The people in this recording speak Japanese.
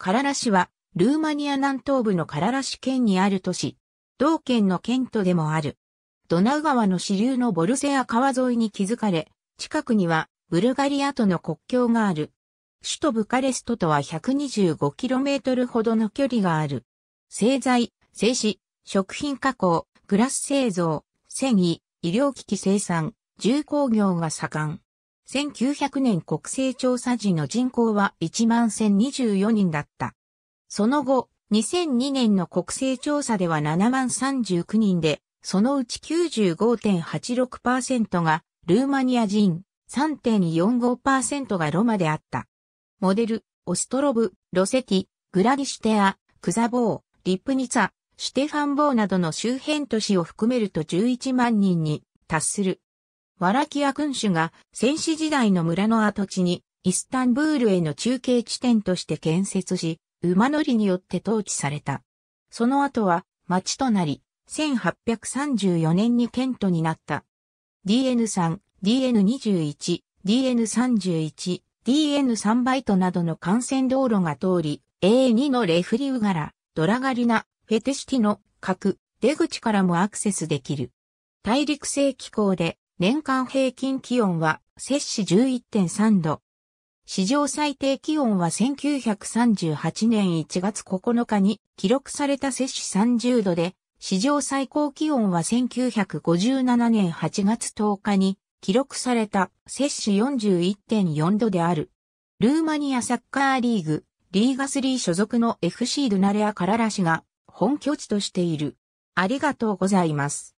カララ市は、ルーマニア南東部のカララ市県にある都市、同県の県都でもある。ドナウ川の支流のボルセア川沿いに築かれ、近くにはブルガリアとの国境がある。首都ブカレストとは 125km ほどの距離がある。製材、製紙、食品加工、グラス製造、繊維、医療機器生産、重工業が盛ん。1900年国勢調査時の人口は1万1024人だった。その後、2002年の国勢調査では7万39人で、そのうち95.86%がルーマニア人、3.45%がロマであった。モデル、オストロブ、ロセティ、グラディシュテア、クザボー、リップニツァ、シュテファンボーなどの周辺都市を含めると11万人に達する。ワラキア君主が戦士時代の村の跡地にイスタンブールへの中継地点として建設し、馬乗りによって統治された。その後は町となり、1834年に県都になった。DN3、DN21、DN31、DN3 バイトなどの幹線道路が通り、A2 のレフリウガラ、ドラガリナ、フェテシティの各出口からもアクセスできる。大陸性気候で年間平均気温は摂氏11.3度。史上最低気温は1938年1月9日に記録された摂氏30度で、史上最高気温は1957年8月10日に記録された摂氏41.4度である。ルーマニアサッカーリーグ、リーガスリー所属の FC ドナレアカララ氏が本拠地としている。ありがとうございます。